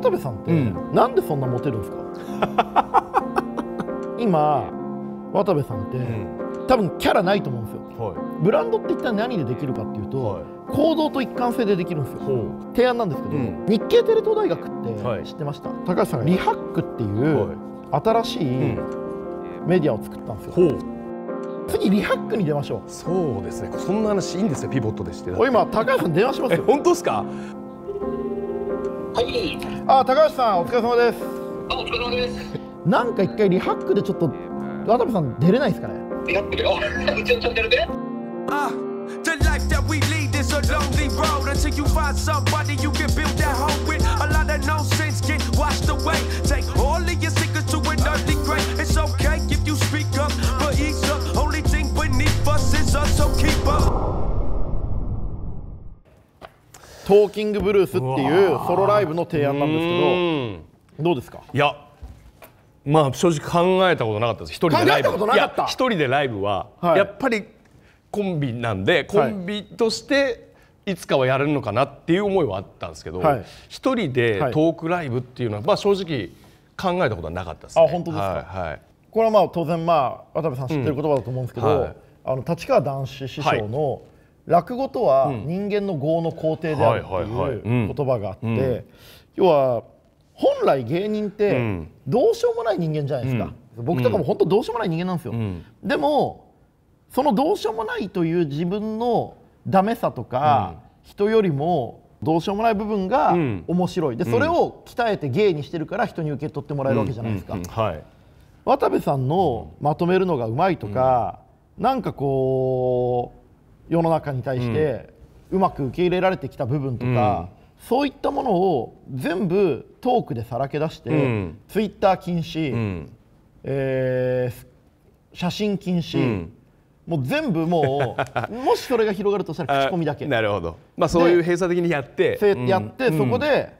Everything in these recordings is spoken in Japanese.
渡部さんって、うん、なんでそんなモテるんですか 今渡部さんって、うん、多分キャラないと思うんですよ、はい、ブランドって一体何でできるかっていうと、はい、行動と一貫性でできるんですよ提案なんですけど、うん、日経テレ東大学って知ってました、はい、高橋さんがリハックっていう新しいメディアを作ったんですよ、次リハックに出ましょうそうですねそんな話いいんですよピボットでして今高橋さん電話しますよ本当ですかああ、高橋さん、お疲れ様です。なんか一回リハックでちょっと、渡部さん出れないですかね。リあ。トーキングブルースっていうソロライブの提案なんですけどどうですかいやまあ正直考えたことなかったです一人でライブ一人でライブは、はい、やっぱりコンビなんでコンビとしていつかはやれるのかなっていう思いはあったんですけど、はい、一人でトークライブっていうのは、まあ、正直考えたことはなかったです、ね、あ本当ですか、はいはい、これはまあ当然まあ渡部さん知ってる言葉だと思うんですけど、うんはい、あの立川男子師匠の、落語とは人間の業の肯定であるっていう言葉があって要は本来芸人ってどうしようもない人間じゃないですか、うん、僕とかも本当どうしようもない人間なんですよ、うん、でもそのどうしようもないという自分のダメさとか、うん、人よりもどうしようもない部分が面白いでそれを鍛えて芸にしてるから人に受け取ってもらえるわけじゃないですか、渡部さんのまとめるのがうまいとか、うん、なんかこう世の中に対してうまく受け入れられてきた部分とか、うん、そういったものを全部トークでさらけ出して、うん、ツイッター禁止、うん、えー、写真禁止、もう全部もう もしそれが広がるとしたら口コミだけなるほど、まあ、そういう閉鎖的にやってやって、そこで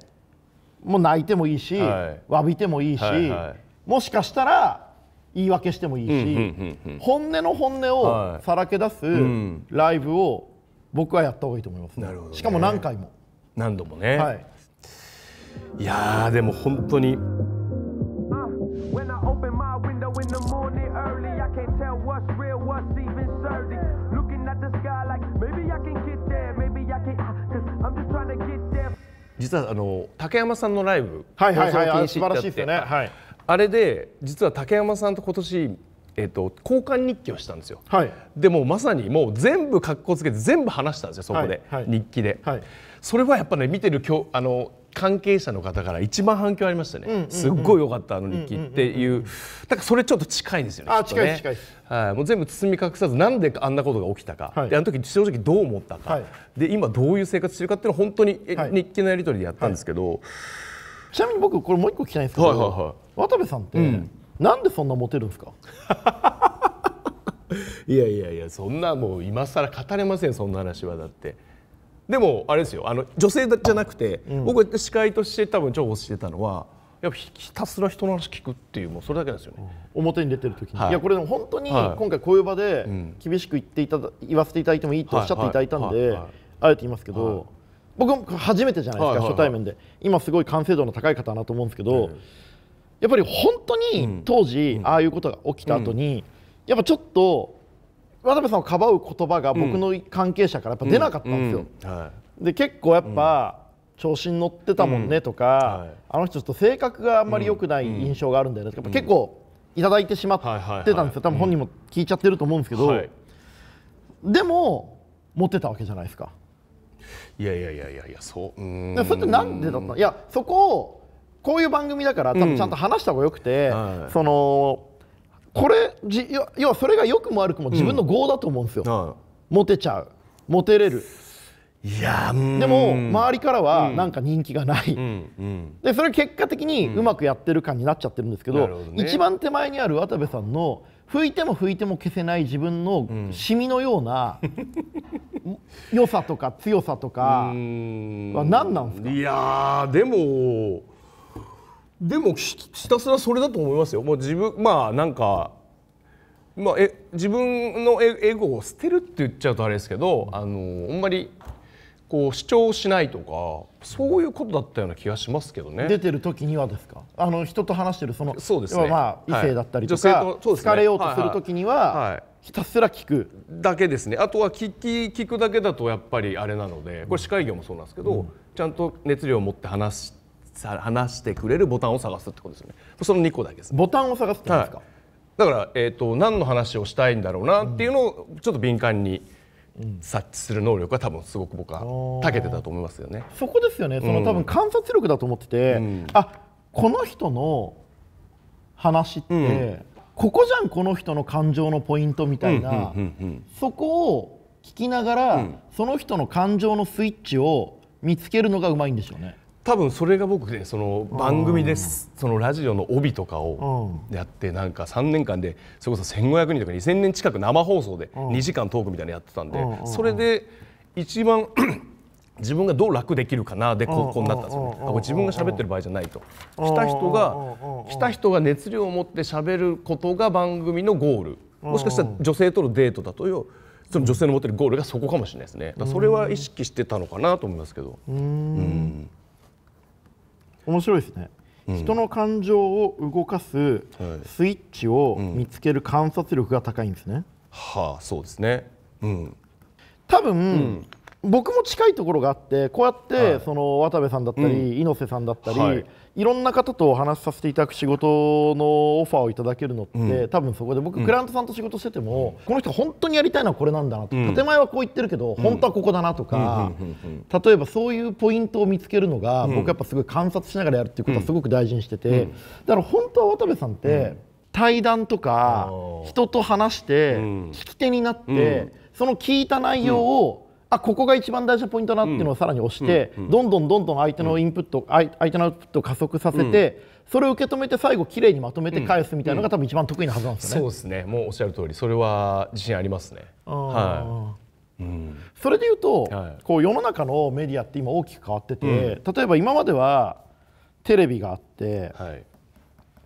もう泣いてもいいし、はい、詫びてもいいし、はいはい、もしかしたら言い訳してもいいし本音の本音をさらけ出すライブを僕はやった方がいいと思います、ね、なるほど、ね、しかも何回も何度もね、はい、いやでも本当に。実はあの竹山さんのライブはいはいはい素晴らしいですよね、はい、あれで実は竹山さんと今年えっと、交換日記をしたんですよ、はい、でもまさにもう全部格好つけて全部話したんですよそこで、はいはい、日記で、それはやっぱね見てるきょあの関係者の方から一番反響ありましたね、うんうんうん、すっごい良かったあの日記っていううんうんうんうん、だからそれちょっと近いんですよねあ近い近いはい、もう全部包み隠さずなんであんなことが起きたか、はい、であの時正直どう思ったか、はい、で今どういう生活してるかっていうのを本当に、日記のやり取りでやったんですけど、ちなみに僕これもう一個聞きたいんですけど、はいはいはい渡部さんって、うん、なんでそんなモテるんですか いやいやいやそんなもう今更語れませんそんな話はだってでもあれですよあの女性じゃなくて、うん、僕司会として多分重宝してたのはやっぱひたすら人の話聞くっていうもうそれだけですよね、うん、表に出てる時に、はい、いやこれでも本当に今回こういう場で厳しく言っていただ、言わせていただいてもいいとおっしゃっていただいたんで、あえて言いますけど、はい、僕も初めてじゃないですか、はいはいはい、初対面で今すごい完成度の高い方だなと思うんですけど、はいはいはいやっぱり本当に当時、ああいうことが起きた後に、やっぱちょっと渡部さんをかばう言葉が僕の関係者からやっぱ出なかったんですよ。で結構やっぱ、調子に乗ってたもんねとか、あの人ちょっと性格があんまり良くない印象があるんだよねとか、結構いただいてしまってたんですよ多分本人も聞いちゃってると思うんですけど、でも持ってたわけじゃないですか。いやいやいやいやそううんそれってなんでだったいやそこをこういう番組だから多分ちゃんと話した方がよくて、はい、そのこれじ要はそれが良くも悪くも自分の業だと思うんですよ、はい、モテちゃうモテれるいやでも周りからはなんか人気がない、うんうん、でそれ結果的にうまくやってる感になっちゃってるんですけど、うんね、一番手前にある渡部さんの拭いても拭いても消せない自分のシミのような、良さとか強さとかは何なんですかいやでもでもひたすらそれだと思いますよ。もう自分まあなんかまあ、え自分のエゴを捨てるって言っちゃうとあれですけどあのあんまりこう主張しないとかそういうことだったような気がしますけどね出てる時にはですかあの人と話してるそのそうです、ね、まあ、異性だったりとか、はいとね、疲れようとする時には、はいはい、ひたすら聞くだけですねあとは聞き聞くだけだとやっぱりあれなのでこれ司会業もそうなんですけど、うん、ちゃんと熱量を持って話し話してくれるボタンを探すってことですよねその2個だけですボタンを探すってことですか、はい、だから、えーと、何の話をしたいんだろうなっていうのをちょっと敏感に察知する能力は多分すごく僕は長けてたと思いますよね。そこですよねその、多分観察力だと思ってて、うん、あこの人の話って、うん、ここじゃんこの人の感情のポイントみたいな、そこを聞きながら、その人の感情のスイッチを見つけるのがうまいんでしょうね。多分それが僕ねその番組です、そのラジオの帯とかをやって、なんか3年間でそれこそ1500人とか2000人近く生放送で2時間トークみたいなのやってたんで、それで一番 自分がどう楽できるかなでこうになったんですよね。これ自分が喋ってる場合じゃないと。来た人が来た人が熱量を持って喋ることが番組のゴール。もしかしたら女性とのデートだとよ。その女性の持ってるゴールがそこかもしれないですね。それは意識してたのかなと思いますけど。うん面白いですね、うん、人の感情を動かすスイッチを見つける観察力が高いんですね、はあそうですねうん多分、僕も近いところがあってこうやって、その渡部さんだったり、猪瀬さんだったり、いろんな方とお話しさせていただく仕事のオファーをいただけるのって、うん、多分そこで僕、クライアントさんと仕事してても、この人本当にやりたいのはこれなんだなと、建前はこう言ってるけど、本当はここだなとか、例えばそういうポイントを見つけるのが、僕やっぱすごい観察しながらやるっていうことはすごく大事にしてて、だから本当は渡部さんって、対談とか人と話して、聞き手になって、その聞いた内容を、あここが一番大事なポイントだなっていうのをさらに押して、どんどんどんどん相手のインプット、相手のアウトプットを加速させて、それを受け止めて最後きれいにまとめて返すみたいなのが多分一番得意なはずなんですよね。そうですねもうおっしゃる通りそれは自信ありますね。はいうん、それでいうと、はい、こう世の中のメディアって今大きく変わってて、うん、例えば今まではテレビがあって、はい、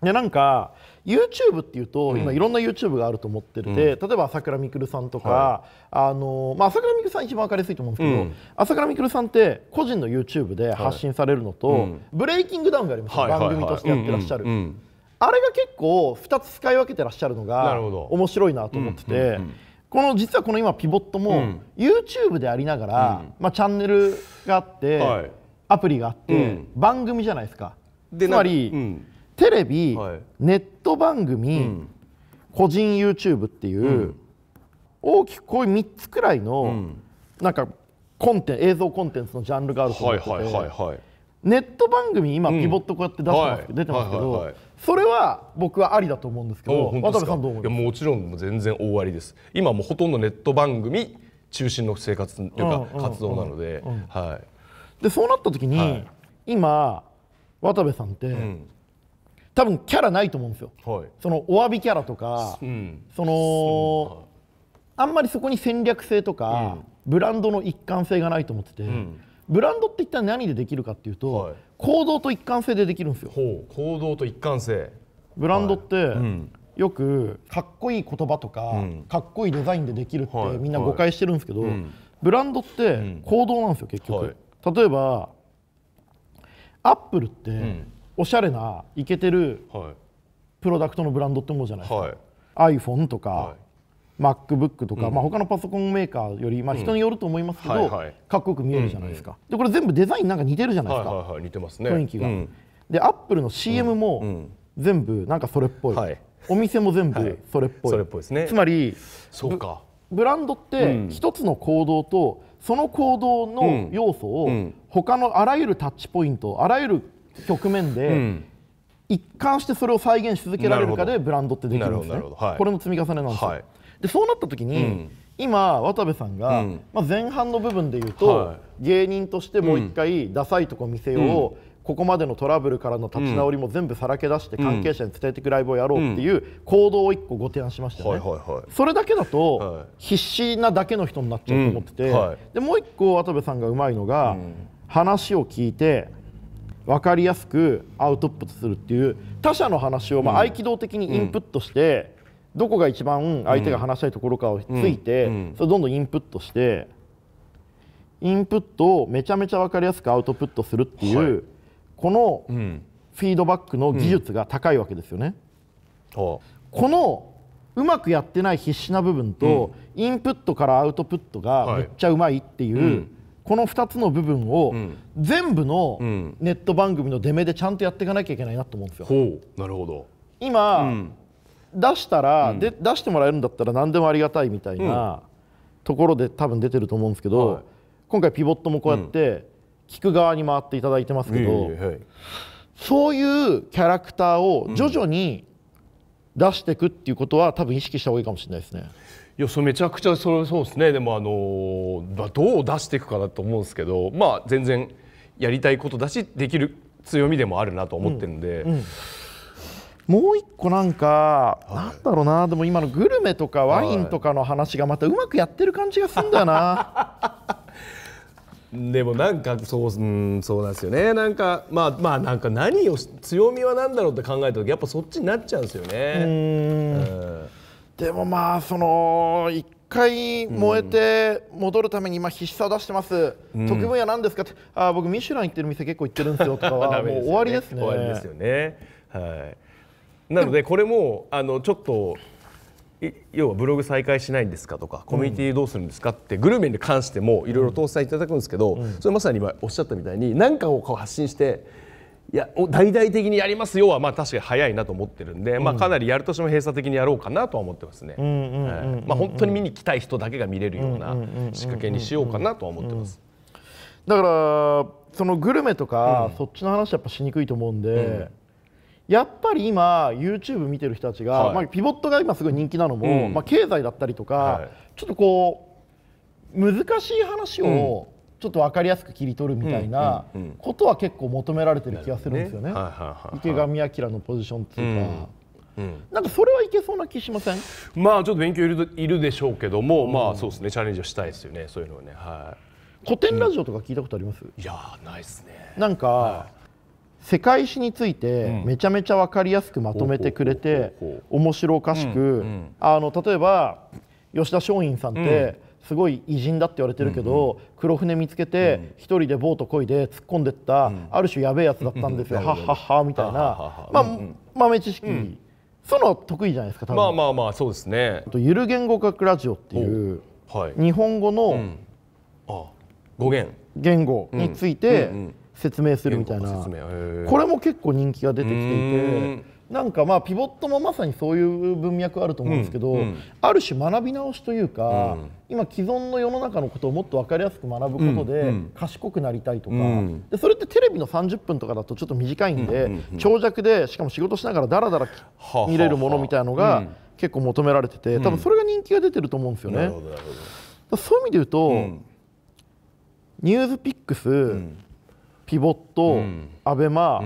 やなんか YouTube っていうと、今いろんな YouTube があると思ってて、うん、例えば朝倉未来さんとか、はい、あのまあ、朝倉未来さん一番分かりやすいと思うんですけど、うん、朝倉未来さんって個人の YouTube で発信されるのと、はいブレイキングダウンがあります、はいはいはい、番組としてやってらっしゃる、あれが結構2つ使い分けてらっしゃるのが面白いなと思ってて。この実はこの今ピボットも、うん、YouTube でありながら、まあ、チャンネルがあって、アプリがあって、番組じゃないですかつまり、テレビ、はい、ネット番組、うん、個人 YouTube っていう、うん、大きくこういう3つくらいの、うん、なんかコンテン映像コンテンツのジャンルがあると思ってて、はいはい、ネット番組今ピボットこうやって出てます、うん、出てますけど、はいはいはい、それは僕はありだと思うんですけど渡さんどう思いますいやもちろん全然大ありです今もほとんどネット番組中心の生活というか活動なので、うんうんうんうん、はい、でそうなった時に、はい、今渡部さんって、うん多分キャラないと思うんですよ、はい、そのお詫びキャラとか、うん、そのあんまりそこに戦略性とか、うん、ブランドの一貫性がないと思ってて、うん、ブランドってったら何でできるかっていうと、はい、行動と一貫性でできるんですよ行動と一貫性ブランドって、はい、よくかっこいい言葉とか、かっこいいデザインでできるってみんな誤解してるんですけど、ブランドって行動なんですよ結局、例えばアップルって、おしゃれなイケてるプロダクトのブランドって思うじゃないですか、はい、iPhone とか、はい、MacBook とか、うん、まあ、他のパソコンメーカーより、まあ、人によると思いますけど、うんはいはい、かっこよく見えるじゃないですか、うんうん、でこれ全部デザインなんか似てるじゃないですか、はいはいはい、似てますね雰囲気が、うん、でアップルの CM も全部なんかそれっぽい、お店も全部それっぽい、はい、ぽいね、つまりそうかブランドって一つの行動と、その行動の要素を他のあらゆるタッチポイントあらゆる局面で、うん、一貫してそれを再現し続けられるかでブランドってできるんですね、はい、これの積み重ねなんですよ、はい、でそうなった時に、うん、今渡部さんが、うん、まあ、前半の部分で言うと、はい、芸人としてもう一回ダサいとこ見せよう、ここまでのトラブルからの立ち直りも全部さらけ出して関係者に伝えていくライブをやろうっていう行動を1個ご提案しましたよね、それだけだと必死なだけの人になっちゃうと思ってて、でもう1個渡部さんがうまいのが、話を聞いて分かりやすくアウトプットするっていう他者の話をまあ合気道的にインプットして、どこが一番相手が話したいところかをついて、それどんどんインプットしてインプットをめちゃめちゃ分かりやすくアウトプットするっていう、はい、このフィードバックの技術が高いわけですよね。このうまくやってない必死な部分と、インプットからアウトプットがめっちゃうまいっていう、この2つの部分を全部のネット番組の出目でちゃんとやっていかなきゃいけないなと思うんですよ。なるほど今、うん、出したら、うん、で出してもらえるんだったら何でもありがたいみたいなところで多分出てると思うんですけど、はい、今回ピボットもこうやって聞く側に回っていただいてますけど、そういうキャラクターを徐々に出していくっていうことは多分意識した方がいいかもしれないですね。いやそめちゃくちゃそれそうですねでもあのどう出していくかなと思うんですけどまあ全然やりたいことだしできる強みでもあるなと思ってるんで。うんうんもう一個なんか、なんだろうなでも今のグルメとかワインとかの話がまたうまくやってる感じがするんだよな でもなんかそううんそうなんですよねなんかまあまあなんか何を強みは何だろうって考えた時やっぱそっちになっちゃうんですよね。うんでもまあその1回燃えて戻るために今必死さを出してます、うん、得分野なんですかってあ僕ミシュラン行ってる店結構行ってるんですよとかは もう終わりですね終わりですよねはいなのでこれもあのちょっと要はブログ再開しないんですかとかコミュニティどうするんですかってグルメに関してもいろいろ搭載いただくんですけど、それまさに今おっしゃったみたいに何かをこう発信していや大々的にやりますよはまあ確かに早いなと思ってるんで、うん、まあ、かなりやるとしても閉鎖的にやろうかなとは思ってますねまあ本当に見に来たい人だけが見れるような仕掛けにしようかなとは思ってます。だからそのグルメとか、うん、そっちの話やっぱしにくいと思うんで、うん、やっぱり今 YouTube 見てる人たちが、はい、まあ、ピボットが今すごい人気なのも、うん、まあ、経済だったりとか、はい、ちょっとこう難しい話を、ちょっと分かりやすく切り取るみたいなことは結構求められてる気がするんですよね。池上彰のポジションっていうか、うん、なんかそれはいけそうな気しませんまあちょっと勉強いるいるでしょうけども、うん、まあそうですねチャレンジはしたいですよねそういうのはね、はい、古典ラジオとか聞いたことあります、うん、いやないっすねなんか、はい、世界史についてめちゃめちゃ分かりやすくまとめてくれて面白おかしく、あの例えば吉田松陰さんって、すごい偉人だって言われてるけど、うんうん、黒船見つけて一、人でボートこいで突っ込んでった、うん、ある種やべえやつだったんですよ、はっはっはみたいな、まあ、豆知識、うん、その得意じゃないですか多分まあまあまあそうですねとゆる言語学ラジオっていう、はい、日本語の、あ語源言語について説明するみたいな、これも結構人気が出てきていて。なんかまあピボットもまさにそういう文脈あると思うんですけど、うんある種学び直しというか、うん、今既存の世の中のことをもっと分かりやすく学ぶことで賢くなりたいとか、でそれってテレビの30分とかだとちょっと短いんで、長尺でしかも仕事しながらだらだら見れるものみたいなのが結構求められてて多分それが人気が出てると思うんですよね。そういう意味で言うと、ニューズピックス、ピボット、アベマ、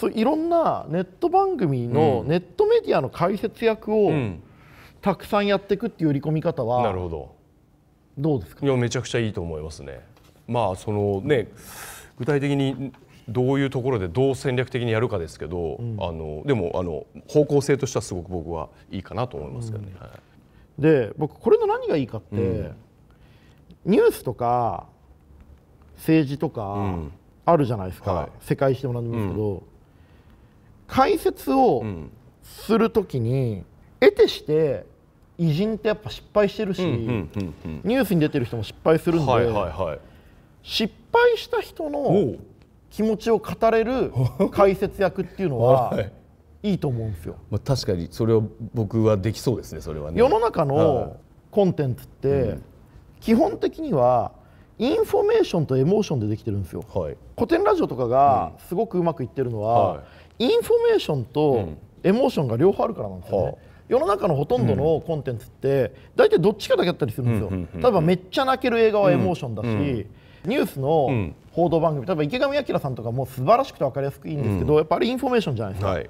そういろんなネット番組のネットメディアの解説役をたくさんやっていくっていう売り込み方はなるほどどうですかいやめちゃくちゃいいと思いますね。まあそのね具体的にどういうところでどう戦略的にやるかですけど、うん、あのでもあの方向性としてはすごく僕はいいかなと思いますけどね。うんはい、で僕これの何がいいかって、うん、ニュースとか政治とかあるじゃないですか、はい、世界史でも何でもですけど、解説をするときに、うん、得てして偉人ってやっぱ失敗してるし、うんうんうんうん、ニュースに出てる人も失敗するんで、はいはいはい、失敗した人の気持ちを語れる 解説役っていうのははい、いいと思うんですよ。まあ、確かにそれを僕はできそうですねそれはね。世の中のコンテンツって、うん、基本的にはインフォメーションとエモーションでできてるんですよ、はい、古典ラジオとかがすごくうまくいってるのは、うんはいインフォメーションとエモーションが両方あるからなんですよね、世の中のほとんどのコンテンツって大体どっちかだけだったりするんですよ、うんうんうん、例えばめっちゃ泣ける映画はエモーションだし、うんうん、ニュースの報道番組例えば池上彰さんとかも素晴らしくて分かりやすくいいんですけど、やっぱりインフォメーションじゃないですか、はい、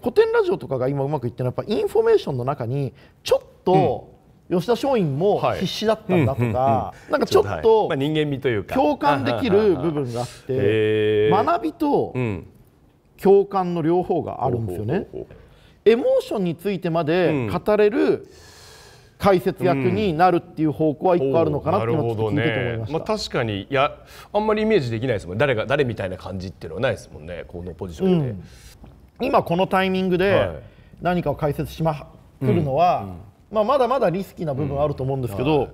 古典ラジオとかが今うまくいってるのはやっぱインフォメーションの中にちょっと、吉田松陰も必死だったんだとか、はい、なんかちょっと人間味というか共感できる部分があって学びと共感の両方があるんですよね。エモーションについてまで語れる解説役になるっていう方向は一個あるのかなっていうのを、まあ、確かにいやあんまりイメージできないですもん誰が誰みたいな感じっていうのはないですもんねこのポジションで、うん、今このタイミングで何かを解説しまくるのは、まあ、まだまだリスキーな部分あると思うんですけど、うんはい、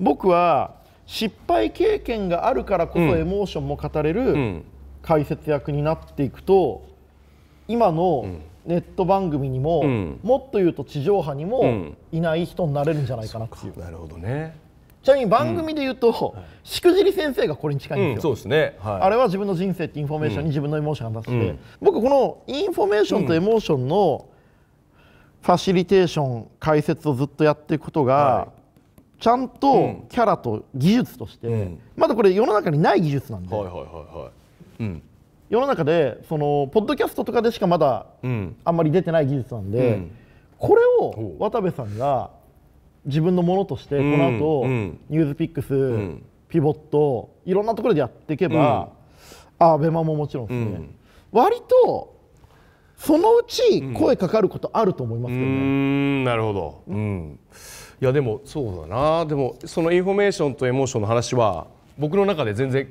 僕は失敗経験があるからこそエモーションも語れる解説役になっていくと今のネット番組にも、うん、もっと言うと地上波にもいない人になれるんじゃないかなっていう。うん、なるほどねちなみに番組で言うと、うん、しくじり先生がこれに近いんですよ、うん、そうですね、はい、あれは自分の人生ってインフォメーションに自分のエモーションが出して、僕このインフォメーションとエモーションのファシリテーション解説をずっとやっていくことが、はいちゃんとキャラと技術として、うん、まだこれ世の中にない技術なんで、はいはいはいはい、うん、世の中でそのポッドキャストとかでしかまだあんまり出てない技術なんで、うん、これを渡部さんが自分のものとしてこの後、ニュースピックス、うん、ピボットいろんなところでやっていけば、うん、あベマももちろんですね、割とそのうち声かかることあると思いますけどね。なるほど、うん、いやでもそうだなでもそのインフォメーションとエモーションの話は僕の中で全然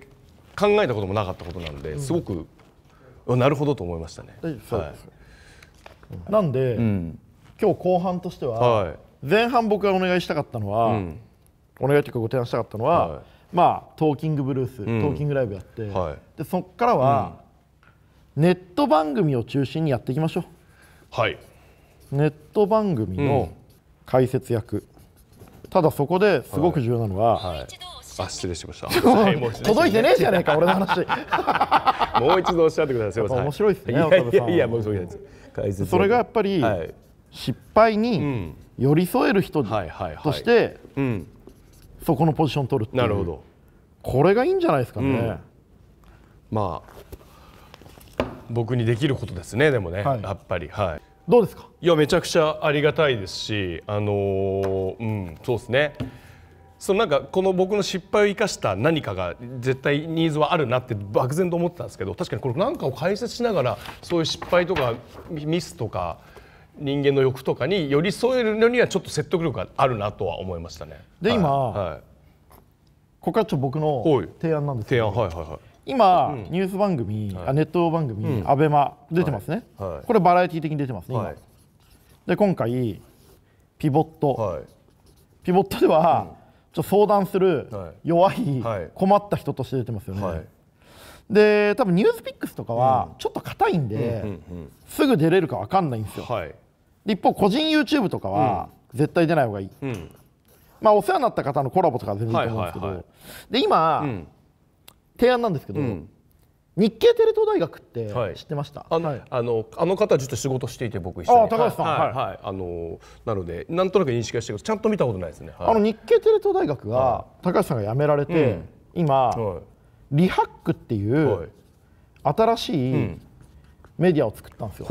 考えたこともなかったことなんですごく、うなるほどと思いましたね。はい、なんで、うん、今日後半としては、はい、前半僕がお願いしたかったのは、うん、お願いというかご提案したかったのは、はい、まあトーキングブルース、トーキングライブやって、はい、でそっからは、ネット番組を中心にやっていきましょう。はいネット番組の解説役、ただそこですごく重要なのは、はいあ失礼しました 届いてねえじゃねえか俺の話 もう一度おっしゃってください面白いですねいやいやいやもうそうです解説それがやっぱり、失敗に寄り添える人として、そこのポジション取るっていうなるほどこれがいいんじゃないですかね、まあ僕にできることですねでもね、やっぱりはいどうですかいやめちゃくちゃありがたいですしあのうんそうですねそのなんかこの僕の失敗を生かした何かが絶対ニーズはあるなって漠然と思ってたんですけど確かにこれ何かを解説しながらそういう失敗とかミスとか人間の欲とかに寄り添えるのにはちょっと説得力があるなとは思いましたね。で、はい、今、はい、ここはちょっと僕の提案なんですけど、はいはいはい、今、うん、ニュース番組、はい、ネット番組、うん、アベマ出てますね、はい、これバラエティ的に出てますね、今で今回ピボット、はい、ピボットでは、うんと相談する弱い、困った人として出てますよね。で多分ニュースピックスとかはちょっと硬いんで、すぐ出れるか分かんないんですよ、で一方個人 YouTube とかは絶対出ない方がいい、まあお世話になった方のコラボとか全然いいと思うんですけど、で今、提案なんですけど、うん、日経テレ東大学って知ってました、はい、あの、はい、あのあの方実は仕事していて僕一緒にあ高橋さんはい、はい、はい、あのなのでなんとなく認識はしてるけどちゃんと見たことないですね、あの日経テレ東大学が、高橋さんが辞められて、うん、今、リハックっていう新しいメディアを作ったんですよ、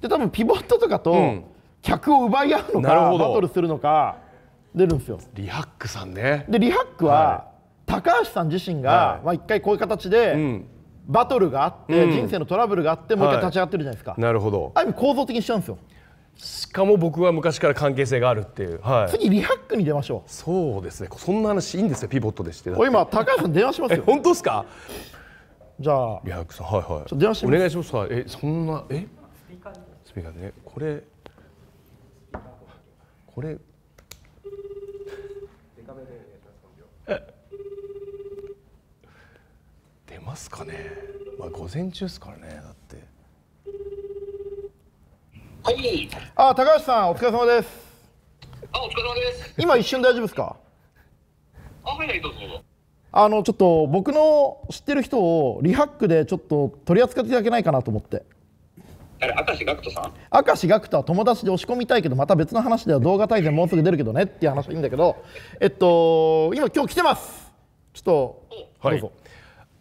で多分ピボットとかと客を奪い合うのか、バトルするのか出るんですよリハックさんねでリハックは、高橋さん自身が一、まあ、回こういう形で、うんバトルがあって、うん、人生のトラブルがあってもう一回立ち上がってるじゃないですか、はい、なるほどある意味構造的にしちゃうんですよしかも僕は昔から関係性があるっていう、はい、次リハックに出ましょうそうですねそんな話いいんですよピボットでして今高橋さん電話しますよ 本当ですかじゃあリハックさんはいはい電話してお願いしますえそんなえスピーカーでねこれこれえますかねまあ午前中ですからねだってはいあ高橋さんお疲れ様ですあお疲れ様です今一瞬大丈夫ですかあはいはいどうぞあのちょっと僕の知ってる人をリハックでちょっと取り扱っていただけないかなと思ってあれ明石学徒さん明石学徒は友達で押し込みたいけどまた別の話では動画大全もうすぐ出るけどねっていう話はいいんだけどえっと今今日来てますちょっとどうぞ、はい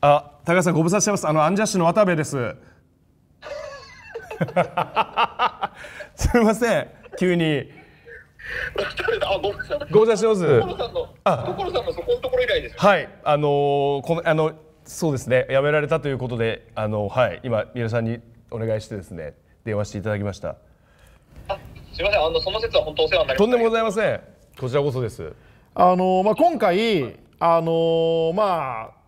あ、高橋さんご無沙汰してます。あのアンジャッシュの渡部です。すみません、急に。あ、ご無沙汰。してます。心さんの、あ、さんのそこのところ以来です、ね、はい、あのー、このあのそうですね、辞められたということで、あのはい今皆さんにお願いしてですね電話していただきました。すみません、あのその説は本当お世話になりとんでもございません。こちらこそです。あのー、まあ今回あのー、まあ。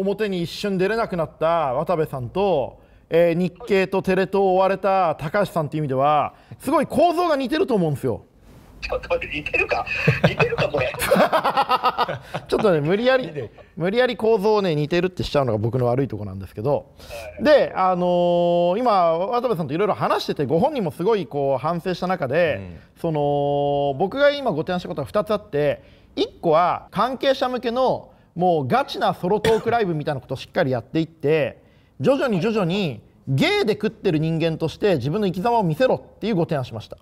表に一瞬出れなくなった渡部さんと、えー、日経とテレ東を追われた高橋さんという意味ではすごい構造が似てると思うんですよ。ちょっと待って似てるか似てるかこれ ちょっとね無理やり無理やり構造をね似てるってしちゃうのが僕の悪いとこなんですけど、はい、であのー、今渡部さんといろいろ話しててご本人もすごいこう反省した中で、うん、その僕が今ご提案したことが2つあって1個は関係者向けのもうガチなソロトークライブみたいなことをしっかりやっていって徐々に徐々に芸で食ってる人間として自分の生き様を見せろっていうご提案しました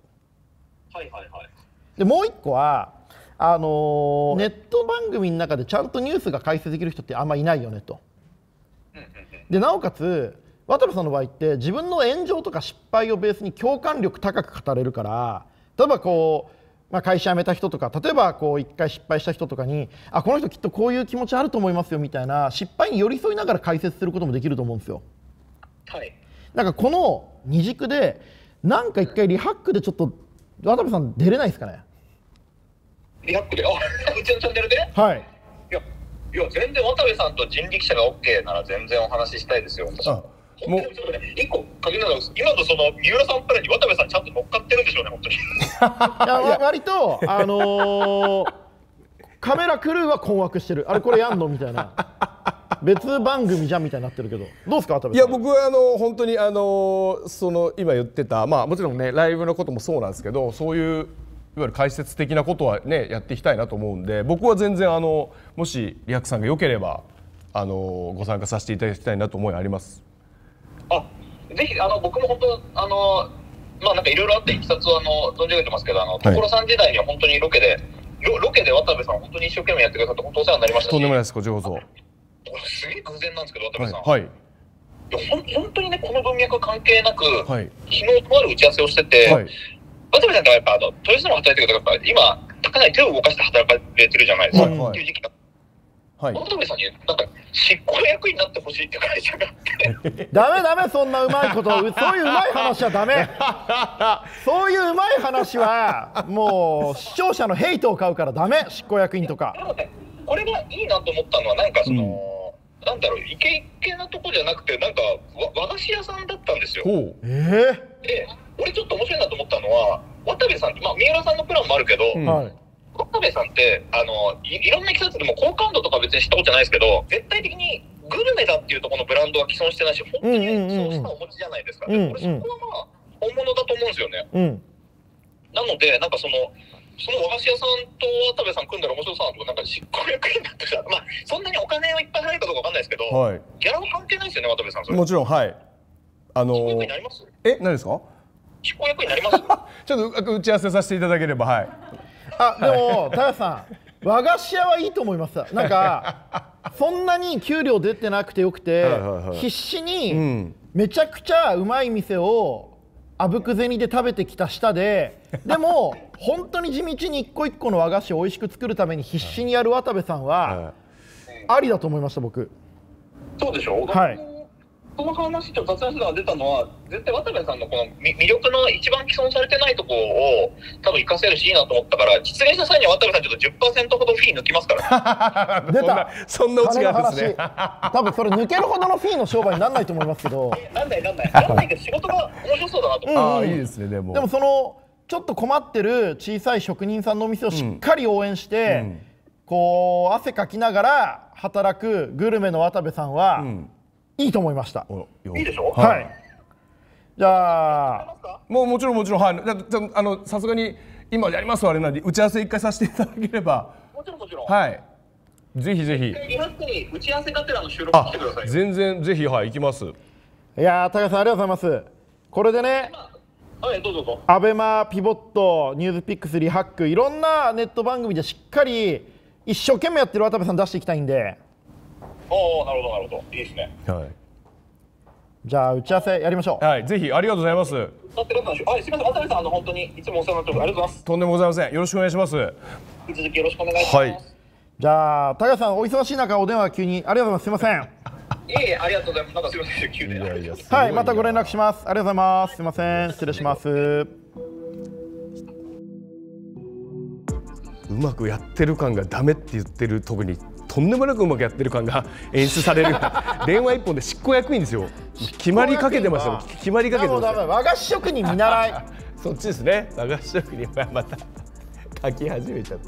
はいはいはいでもう一個はあのー、ネット番組の中でちゃんとニュースが解説できる人ってあんまいないよねとでなおかつ渡部さんの場合って自分の炎上とか失敗をベースに共感力高く語れるから例えばこうまあ、会社辞めた人とか例えばこう1回失敗した人とかにあこの人きっとこういう気持ちあると思いますよみたいな失敗に寄り添いながら解説することもできると思うんですよ。はい、なんかこの二軸でなんか一回リハックでちょっと渡部さん出れないですかねリハックであう ちのチャンネルではいいやいや全然渡部さんと人力車が OK なら全然お話ししたいですよ私。は。もう一個陰ながら今のその三浦さんプレーに渡部さんちゃんと乗っかってるんでしょうね本当に いや割とあのー、カメラクルーは困惑してるあれこれやんのみたいな別番組じゃんみたいになってるけどどうですか渡部いや僕はあの本当にあのその今言ってたまあもちろんねライブのこともそうなんですけどそういういわゆる解説的なことはねやっていきたいなと思うんで僕は全然あのもしリアクさんが良ければあのご参加させていただきたいなと思いあります。あぜひあの僕も本当あのまあなんかいろいろあっていきさつあの存じ上げてますけどあの所さん時代には本当にロケでロロケで渡部さん本当に一生懸命やってくださって本当お世話になりましたとんでもないですこちらこそすげえ偶然なんですけど渡部さんはい、はいほん本当にねこの文脈関係なく、はい、昨日とある打ち合わせをしてて、はい、渡部さんってやっぱあの豊洲でも働いてるけどやっぱ今かなり手を動かして働かれてるじゃないですか、はいはい、っていう時期がはい、さんになんか執行役員になってほしいって会社があってダメダメそんなうまいことそういううまい話はダメそういううまい話はもう視聴者のヘイトを買うからダメ執行役員とかなのでこれがいいなと思ったのはなんかその、うん、なんだろうイケイケなとこじゃなくてなんか和菓子屋さんだったんですよええー、で俺ちょっと面白いなと思ったのは渡部さんまあ三浦さんのプランもあるけど、うんはい岡部さんって、あの、いろんな季節でも好感度とか別に知ったことじゃないですけど、絶対的にグルメだっていうところのブランドは既存してないし、本当にそうしたお持ちじゃないですか。うんうんうん、で、そこはまあ、本物だと思うんですよね。うん、なので、なんかその、その和菓子屋さんと渡部さん組んだら面白さうとか、なんか執行役員だったじまあ、そんなにお金をいっぱい払えるかどうかわかんないですけど、はい、ギャラは関係ないですよね、渡部さん。もちろん、はい。あのー、え、何ですか執行役員になります ちょっと打ち合わせさせていただければ、はい。あでも田橋さん和菓子屋はいいと思いますなんかそんなに給料出てなくてよくて、はいはいはい、必死にめちゃくちゃうまい店をあぶく銭で食べてきた下ででも本当に地道に一個一個の和菓子を美味しく作るために必死にやる渡部さんは、ありだと思いました僕。そうでしょ、はい、この話と雑談し出たのは絶対渡部さんのこの魅力の一番既存されてないとこを多分活かせるしいいなと思ったから実現した際には渡部さんちょっと10%ほどフィー抜きますから、出たそんなオチがあるんですね多分それ抜けるほどのフィーの商売にならないと思いますけど なんないなんないなんないけど仕事が面白そうだなと思って、いいですねでもでもそのちょっと困ってる小さい職人さんのお店をしっかり応援して、うんうん、こう汗かきながら働くグルメの渡部さんは、うんいいと思いました。いいでしょう。はい。じゃあ、もうもちろんもちろん、はい、じゃあのさすがに今やりますあれなんで打ち合わせ一回させていただければ。もちろんもちろん。はい。ぜひぜひ。打ち合わせがてらの収録してください。全然ぜひはい行きます。いや高橋さんありがとうございます。これでね。はい、どうぞどうぞ。アベマピボットニューズピックスリハックいろんなネット番組でしっかり一生懸命やってる渡部さん出していきたいんで。おおなるほどなるほどいいですねはいじゃあ打ち合わせやりましょうはいぜひありがとうございますあすいません渡辺さんあの本当にいつもお世話になってありがとうございますとんでもございませんよろしくお願いします引き続きよろしくお願いします、はい、じゃあ高さんお忙しい中お電話急にありがとうございますすいませんいえいえ、ありがとうございます。なんかすみません、急で。いやいやいはい、またご連絡します。ありがとうございます。すみません、失礼します。うまくやってる感がダメって言ってる特にとんでもなくうまくやってる感が 演出される 電話一本で執行役員ですよ決まりかけてましたもん決まりかけてました和菓子職人見習い そっちですね和菓子職人はまた書き始めちゃった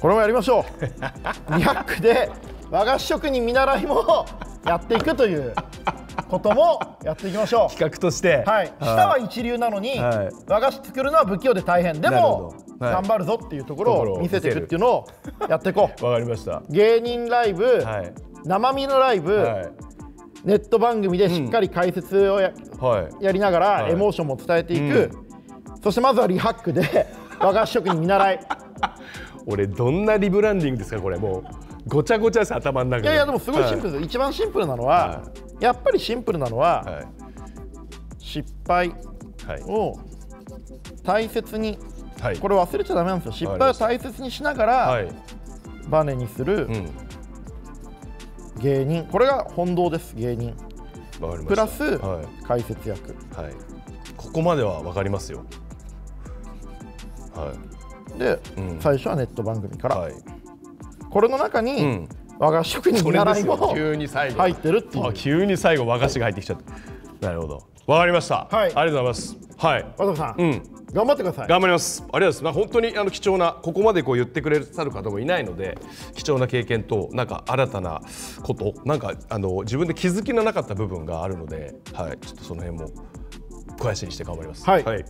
これもやりましょう200で和菓子職人見習いもやっていくということもやっていきましょう企画として、はい、下は一流なのに、はい、和菓子作るのは不器用で大変でも、はい、頑張るぞっていうところを見せていくっていうのをやっていこう わかりました芸人ライブ、はい、生身のライブ、ネット番組でしっかり解説をやうん、やりながらエモーションも伝えていく、うん、そしてまずはリハックで和菓子職人見習い 俺どんなリブランディングですかこれもうごちゃごちゃです頭の中でいやいやでもすごいシンプルです、はい、一番シンプルなのは、はい、やっぱりシンプルなのは、はい、失敗を大切に、これ忘れちゃだめなんですよ失敗を大切にしながら、バネにする、芸人これが本堂です芸人プラス、解説役、はい、ここまでは分かりますよはいで、うん、最初はネット番組から、はい、これの中に和菓子職人見習いも入ってるっていう急に最後和菓子が入ってきちゃったなるほどわかりました、はい、ありがとうございますはい和田さん、うん、頑張ってください頑張りますありがとうございます、まあ、本当にあの貴重なここまでこう言ってくれるさる方もいないので貴重な経験となんか新たなことなんかあの自分で気づきのなかった部分があるのではいちょっとその辺も肥やしにして頑張りますはい、はい